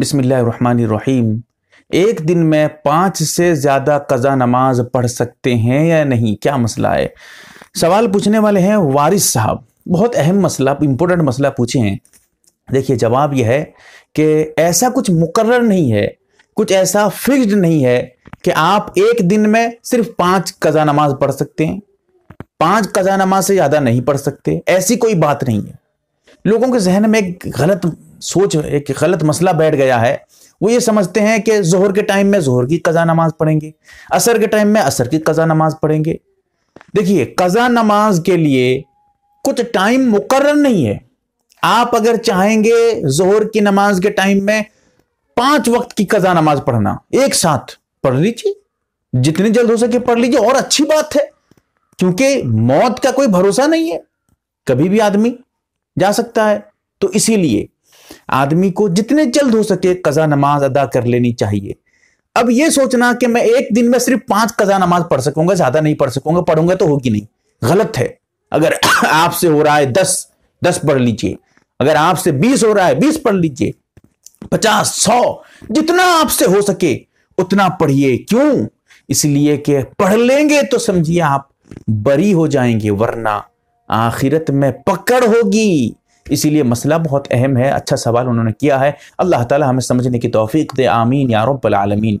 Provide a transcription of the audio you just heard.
बिसमीम एक दिन में पाँच से ज़्यादा कज़ा नमाज पढ़ सकते हैं या नहीं क्या मसला है सवाल पूछने वाले हैं वारिस साहब बहुत अहम मसला इम्पोर्टेंट मसला पूछे हैं देखिए जवाब यह है कि ऐसा कुछ मुकर्र नहीं है कुछ ऐसा फिक्स्ड नहीं है कि आप एक दिन में सिर्फ पांच कज़ा नमाज पढ़ सकते हैं पांच कज़ा नमाज से ज़्यादा नहीं पढ़ सकते ऐसी कोई बात नहीं है लोगों के जहन में एक गलत सोच एक गलत मसला बैठ गया है वो ये समझते हैं कि जोहर के टाइम में जोहर की कज़ा नमाज पढ़ेंगे असर के टाइम में असर की कज़ा नमाज पढ़ेंगे देखिए कज़ा नमाज के लिए कुछ टाइम मुकर नहीं है आप अगर चाहेंगे जोहर की नमाज के टाइम में पांच वक्त की कज़ा नमाज पढ़ना एक साथ पढ़ लीजिए जितनी जल्द हो सके पढ़ लीजिए और अच्छी बात है क्योंकि मौत का कोई भरोसा नहीं है कभी भी आदमी जा सकता है तो इसीलिए आदमी को जितने जल्द हो सके कजा नमाज अदा कर लेनी चाहिए अब यह सोचना कि मैं एक दिन में सिर्फ पांच कजा नमाज पढ़ सकूंगा ज्यादा नहीं पढ़ सकूंगा पढ़ूंगा तो होगी नहीं गलत है अगर आपसे हो रहा है दस दस पढ़ लीजिए अगर आपसे बीस हो रहा है बीस पढ़ लीजिए पचास सौ जितना आपसे हो सके उतना पढ़िए क्यों इसलिए कि पढ़ लेंगे तो समझिए आप बरी हो जाएंगे वरना आखिरत में पकड़ होगी इसीलिए मसला बहुत अहम है अच्छा सवाल उन्होंने किया है अल्लाह ताला हमें समझने की तौफीक दे आमीन या रब्बल आलमीन